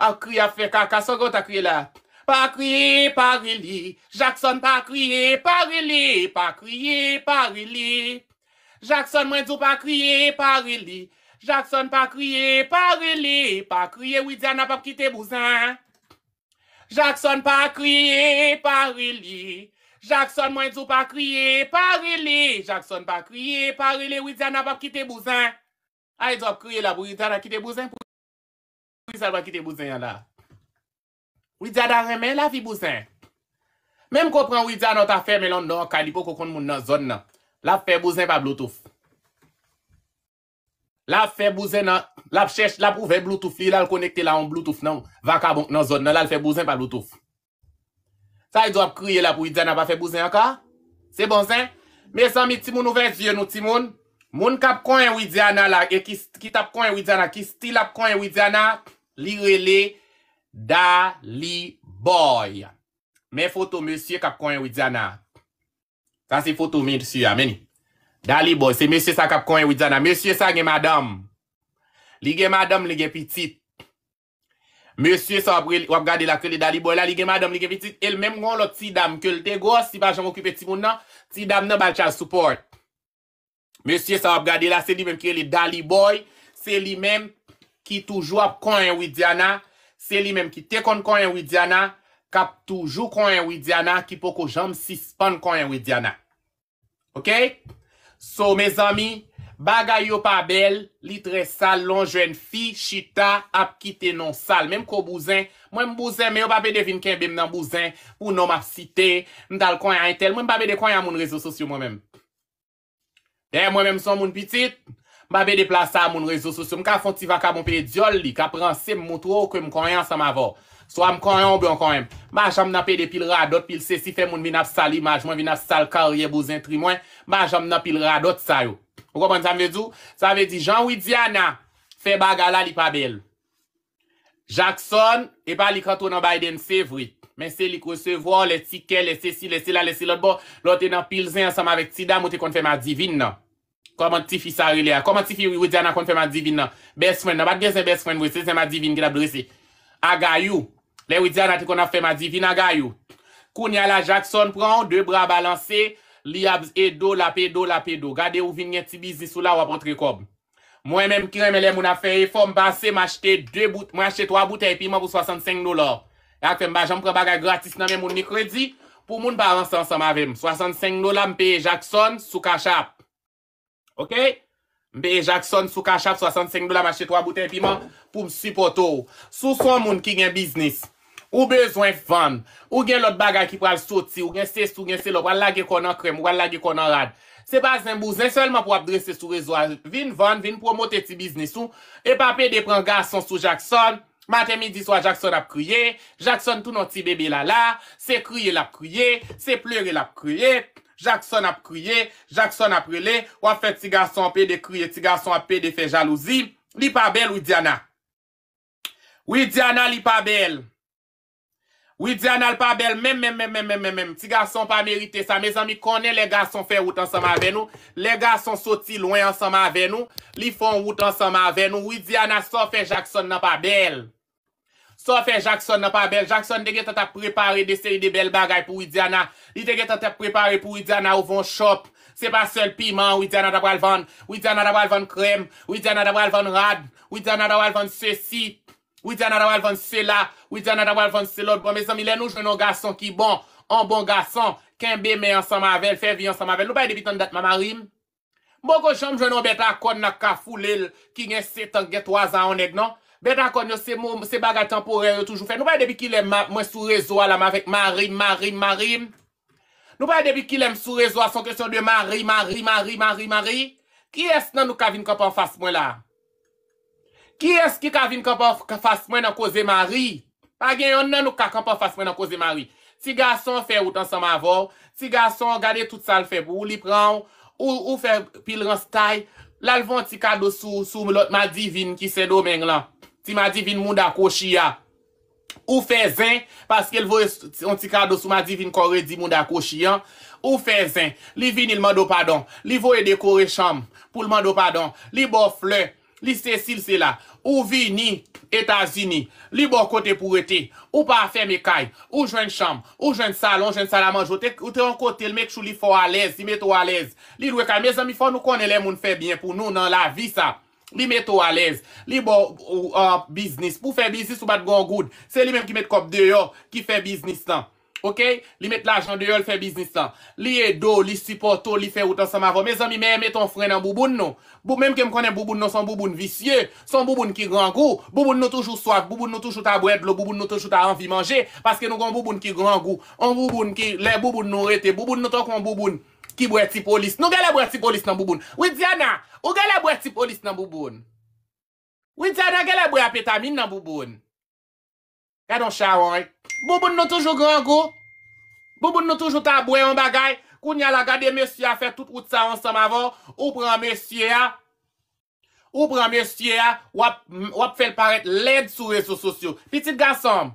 a crié à faire caca, sans a crié là. Pas crier, pas rili. Jackson, pas crier, pas rili. Pas crier, pas rili. Jackson, moi, dis pas crier, pas rili. Jackson, pas crier, pas rili. Pas crier, oui, pas quitté bousin. Jackson, pas crier, pas rili. Jackson, moi, dis pas crier, pas rili. Jackson, pas crier, pas rili. Oui, n'a pas quitté bousin. Aïe, as crié la bouille, Diana, quitter bousin. Salwa ki te bouzen yanda Widya da remen la fi bouzen Mem kopren widya nou ta fe Melon nou kalipo kokon moun nan zon nan La fe bouzen pa bluetooth La fe bouzen nan La pe chesh la pou ve bluetooth li La l konekte la an bluetooth nan Vaka moun nan zon nan la fe bouzen pa bluetooth Sa yi dwa pe kriye la pou widya nan Pa fe bouzen akar Se bon sen Me san mi ti moun ouvej je nou ti moun Moun kap kwen widya nan la e Ki tap kwen widya nan Ki stil ap kwen widya nan Li re le daliboy. Men foto monsye kapkoyen widjana. San se foto men disi ya meni. Daliboy se monsye sa kapkoyen widjana. Monsye sa gen madam. Li gen madam li gen pitit. Monsye sa wap gade la ke li daliboy la. Li gen madam li gen pitit. El menm gwa lo ti dam ke li te gwa. Si bachan wakip eti moun nan. Ti dam nan bachan support. Monsye sa wap gade la se li menm ke li daliboy. Se li menm. Ki toujou ap konwen widyana, se li menm ki te konwen konwen widyana, kap toujou konwen widyana, ki po ko jom sispan konwen widyana. Ok? So, me zami, bagay yo pa bel, litre sal, lon jwen fi, chita, ap kite non sal. Menm ko bouzen, mwenm bouzen, men yo pa be devin ken bem nan bouzen, ou nom ap site, m dal konwen a intel, mwenm pa be devin konwen a moun rezo sosyo mwenmen. De, eh, mwenmen son moun pitit. ba be deplasa a moun rezo sosyo, mka fon ti vaka moun pe diol li, ka prensi m moutro ke m kanyan sa m ava, swa m kanyan ou bè an kanyan, ba jom nan pe de pil radot, pil sesi fe moun vinaf sali, maj moun vinaf sal karye bo zin tri mwen, ba jom nan pil radot sayo. Mwok wap an zan ve di? Zan ve di, jan widiana, fe bagala li pabel. Jackson, e pa li kato nan bayden sevri, men se li kosevwa, le bon. tike, le sesi, le sila, le sila, lote nan pil zen sa m avek tida, mwote konfema divin nan. Koman ti fi sari le a. Koman ti fi wou di an a kon fè ma divin nan. Beswen nan. Bat gen se beswen wou. Se se ma divin ki da brese. Agayou. Le wou di an a ti kon a fè ma divin. Agayou. Koun ya la Jackson pran. De bra balanse. Li a e do la pe do la pe do. Gade ou vinye ti bizis ou la wapon tri kob. Mwen men kire men le moun a fè reform basse. Mwen achete 2 bute. Mwen achete 3 bute epi. Mwen pou 65 dolar. Ak fè mba jom pran baga gratis nan men moun mikredi. Pou moun balanse ansan ma vem. 65 dolar Ok? Be, Jackson sou kachap 65 dola mache 3 bouten piman pou msipoto ou. Sou son moun ki gen biznis. Ou bezwen fvan. Ou gen lot baga ki pral sot si. Ou gen se sou, gen se lop. Wala gen konan krem. Wala gen konan rad. Se basen mouz, nen selman pou apdre se sou rezo al. Vin fvan, vin promote ti biznis ou. E pape de pran gason sou Jackson. Mate mi di sou a Jackson ap kriye. Jackson tou nou ti bebe la la. Se kriye la ap kriye. Se pleure la ap kriye. Jackson ap kriye, Jackson ap rele, wafet ti garson ap pe de kriye, ti garson ap pe de fe jalouzi, li pa bel ou Diana? Ou Diana li pa bel? Ou Diana li pa bel? Mem, mem, mem, ti garson pa merite sa, me zami konen le garson fe wout anseman ve nou, le garson soti lwen anseman ve nou, li fon wout anseman ve nou, ou Diana sa fe Jackson nan pa bel? Sofe Jackson nan pa bel, Jackson dege tata prepare de seri de bel bagay pou Widiana. Li dege tata prepare pou Widiana ou von shop. Se pa sel piman, Widiana dabwa lvan, Widiana dabwa lvan krem, Widiana dabwa lvan rad, Widiana dabwa lvan sesi, Widiana dabwa lvan sela, Widiana dabwa lvan selot. Bon, me zan mi lè nou jenon gason ki bon, an bon gason, kenbe me yon san mavel, fev yon san mavel. Nou bay debi ton dat mamarim. Bon, gojom jenon bet la kon na kafu lèl ki nye setan get waza aneg nan. Bet akon yo se baga temporel yo toujou fe. Nou bay debi ki lem mwen sou rezo ala ma vek marim, marim, marim. Nou bay debi ki lem sou rezo ala son kesyon de marim, marim, marim, marim, marim. Ki es nan nou ka vin kapan fase mwen la? Ki es ki ka vin kapan fase mwen nan koze marim? Pagyen yon nan nou ka kapan fase mwen nan koze marim. Ti gason fe wotan sa ma avon. Ti gason gade tout sa l fe pou ou li pran ou ou fe pil rans tay. La l vant ti kado sou mwen lot ma divin ki se domen la. Ti ma di vin moun da koshiya, ou fe zin, paske l vo e, onti kado sou ma di vin kore di moun da koshiya, ou fe zin, li vin il mando padon, li vo e de kore chanm pou l mando padon, li bo fle, li stesil se la, ou vin ni Etasini, li bo kote pou ete, ou pa fe me kay, ou jwen chanm, ou jwen sal, ou jwen sal a manjote, ou te an kote, l mek chou li fo a lez, li me to a lez, li lwe kame, zan mi fon nou kone le moun fe bien pou nou nan la vi sa. Li à l'aise, li bo uh, business. pou faire business ou bat bon goud, C'est lui-même qui met kop dehors qui fait business tan. Ok? Li met l'argent de li fè business tan. Li edo, li supporto, li fè outan ensemble Mes amis, zan ton frein meton fren non bouboun nou. Bou menm ke m konen son bouboune vicieux, son bouboune qui grand goût bouboune toujours toujou soif, bouboune nous toujours ta bwèd, l'eau toujours nous toujours ta manger manje, paske nou nous bouboune ki grand goût on bouboun ki, le bouboun nous rete, bouboune nous ton kon bouboune Ki bwe ti polis. Nou gale bwe ti polis nan buboun. Ou gale bwe ti polis nan buboun. Ou gale bwe apetamin nan buboun. Gade on chawon. Buboun nou toujou grangou. Buboun nou toujou ta bwe yon bagay. Kou nyala gade mesye a fè tout oud sa ansam avon. Ou pran mesye a. Ou pran mesye a. Wap fè l paret led sou resou sosyo. Petit gansam.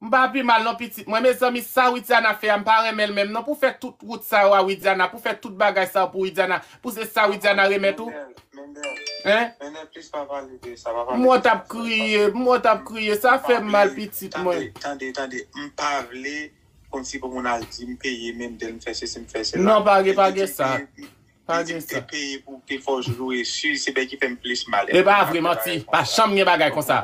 Non, mwen api mal nou pitit mwen, mwen zon mi sa widjana fey an, mwen pa remel menm nou pou fe tout route sa wad widjana, pou fe tout bagay sa wad widjana, pou se sa widjana remet ou. Mwen de, mwen de, mwen de, plis pa valide, sa va valide. Mwen tap kriye, mwen tap kriye, sa fe mal pitit mwen. Tande, tande, mwen pavle, kon si pou mwen al di, mwen peye menm, de l mwen fese se mwen fese la. Mwen apage, apage sa. Pa dik te peye pou pe fò jlou e sy, sebe ki fèm plèch malè. Mè pa avri mò ti, pa chanm nye bagay kon sa.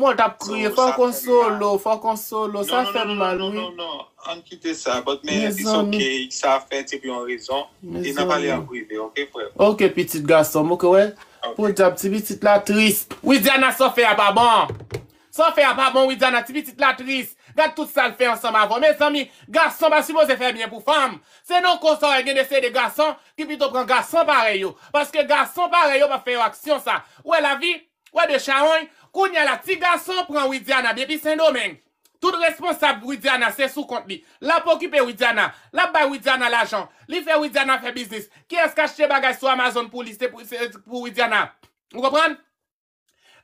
Mò tap kriye, fò konsol lò, fò konsol lò, sa sèm lò lò. Non, non, non, an kite sa, bot mè dison ki sa fè ti plon rezon, e nan pale avri mè, ok fò. Ok, pitit gasom, ok wè. Fò jap ti bitit la tris. Ouidjana, so fè a babon. So fè a babon, ouidjana, ti bitit la tris. Garde tout ça le fait ensemble avant. Mes garçon garçon, pas supposé faire bien pour femme. C'est non qu'on soit rien dese de des qui pito prend garçon pare yo. que parce pare yo pa fè yo ça. sa. Ou la vie ouais de charon, y a la petite garçon prend widiana depuis saint domen. Tout responsable Widiana, c'est sous compte lui. La pour occuper Widiana, la ba Widiana l'argent. Li fait Widiana fait business. Qui est-ce qui des bagage sur Amazon pour lister pour, pour Widiana? Vous comprenez?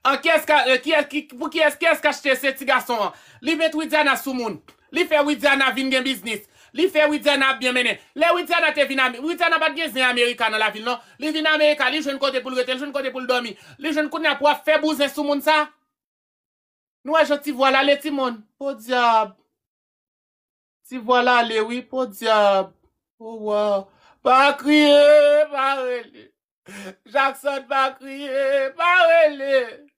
An kes ka, eh, ki es, ki es, ki es kache te se ti gason an. Li vet widja na sou moun. Li fe widja na vin gen biznis. Li fe widja na biemenen. Li widja na te vin ame. Widja na bat gen zin Amerikan nan la vil non. Li vin Amerikan, li jen kote pou lretel, jen kote pou ldomi. Li jen kote nan kwa febouze sou moun sa. Nou e jen ti wala le ti moun. Po diab. Ti wala le, oui, po diab. Ou wou. Pa kriye, pa wele. Jackson pa kriye, pa wele.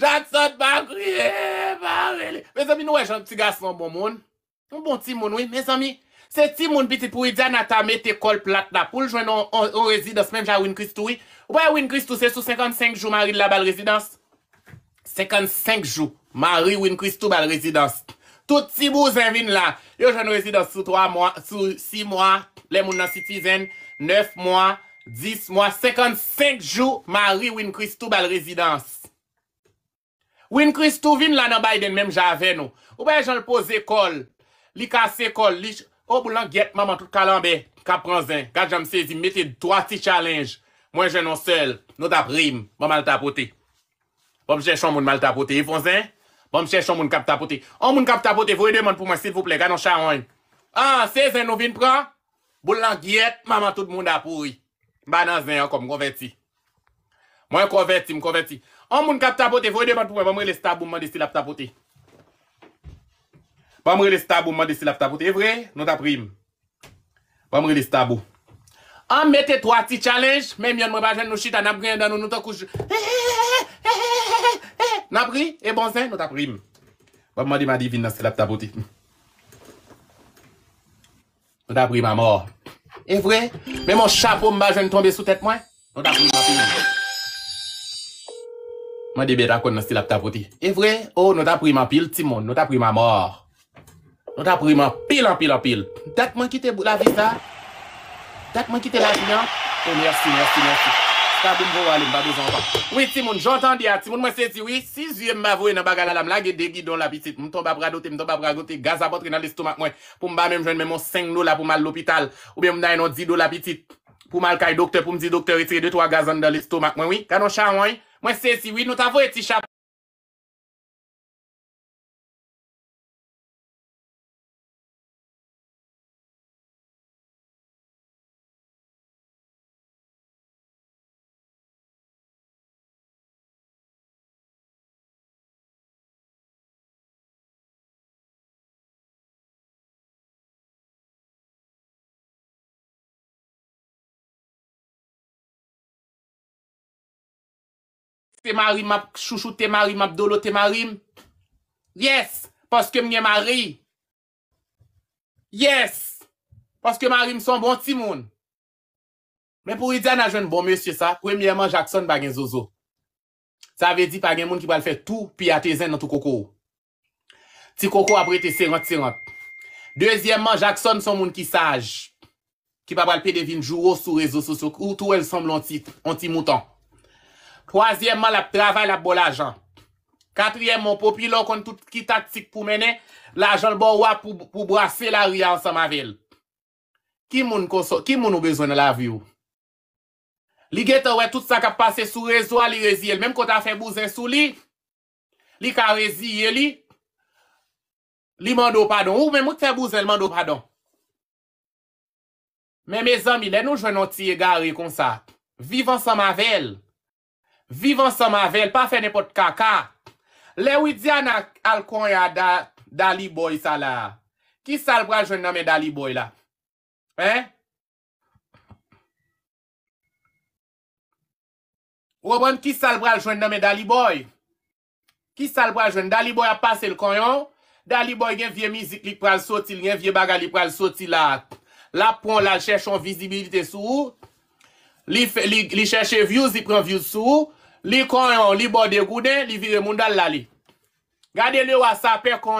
Jansot pa kriye, pa kriye Me zami nou e jan pti gasman bon moun Bon ti moun we, me zami Se ti moun piti pou i djan atame te kol plat na poul Jwen nou o rezidans men jan win kristou we Ou pa ya win kristou se sou 55 jou mari de la bal rezidans 55 jou mari win kristou bal rezidans Tout ti mou zan vin la Yo jwen rezidans sou 3 moun, sou 6 moun Le moun nan citizen, 9 moun, 10 moun 55 jou mari win kristou bal rezidans Win kris tou vin lan an bay den menm jave nou. Ou bay jan l'po zekol. Li kase kol. Ou oh, bou lan get maman tout kalanbe. Kap pran zen. Gat jan msezi. Mete dwa si challenge. Mwen jen nou sel. Nou tap rim. Mwen mal tapote. Mwen mse chan moun mal tapote. Yifon zen. Mwen mse chan moun kap tapote. Mwen oh, moun kap tapote. Vou yi deman pou mwen. Sil vouple. Gat nou chan woy. A, ah, sezen nou vin pran. Bou lan get. Maman tout moun apouy. Banan zen. Mwen konverti. Mwen konverti. Mwen konvert An moun ka ptapote, vwe de ban pou mwen, ban mwen le stabou mwen desi la ptapote. Ban mwen le stabou mwen desi la ptapote. E vwe, nou ta prim. Ban mwen le stabou. An mwen te twa ti challenge, men mwen mwen bajen nou chita, nan mwen mwen nan nou nou to kouj. Nan pri, e bon zin, nou ta prim. Ban mwen di man di vin nasi la ptapote. Nou ta pri, maman. E vwe, men mwen chapou mwen bajen tonbe sou tet mwen. Nou ta pri, nou ta pri. Mwen debe ta kon nan stil ap ta poti. E vre, ou nou ta priman pil, Timon, nou ta priman mor. Nou ta priman pil an pil an pil. Dat mwen kite la visa. Dat mwen kite la vinyan. O, e, mersi, mersi, mersi. Kaboum vwo wale mba do zanpan. Ouye, Timon, jantan diya. Timon, mwen sezi, ouye, si zye mba vwe nan bagal alam. La ge degi don la pitit. Mwen ton ba bradote, mwen ton ba bradote. Gaz apotre nan listomak mwen. Pou mba men jwen men mwen senk nou la pou mwen al lopital. Ouye, mwen daye non zido la pitit. Mwen se siwi nou ta voye ti chape. Te marim ap chouchou, te marim ap dolo, te marim. Yes, paske mwenye mari. Yes, paske marim son bon ti moun. Men pou y di an a jwen bon monsye sa, premye man Jackson bagen zozo. Sa ave di bagen moun ki bal fè tou, pi a te zen nan tou koko. Ti koko apre te serant serant. Dezyemman, Jackson son moun ki saj. Ki bal bal pe devin jouro sou rezo sou souk. Ou tou el somblon ti moutan. Troasyemman la bon p travay bon la p bo la jan. Katryemman popilon kon tout ki taktik pou mene la jan bon wap pou brase la riyan sa ma vel. Ki moun ou bezwene la vi ou? Li geta wè tout sa kap pase sou rezo a li rezi el. Mem kon ta fe bouzen sou li, li ka rezi el li, li mando padon. Ou mem moun te fe bouzen, mando padon. Men me zami, lè nou jwen noti e gare kon sa. Vivan sa ma vel. Vivan sa mavel, pa fè ne pot kaka. Le ou diyan al kon ya daliboy sa la. Ki salbra jwen name daliboy la? Eh? Wabon, ki salbra jwen name daliboy? Ki salbra jwen? Daliboy a pase l kon yon. Daliboy gen vye mizik, li pral soti, li gen vye baga, li pral soti la. La pron la, chèchon vizibilite sou. Li chèche vyo, zi pran vyo sou. Li konyon li bode guden, li vide munda lali. Gade li wa sape konyon.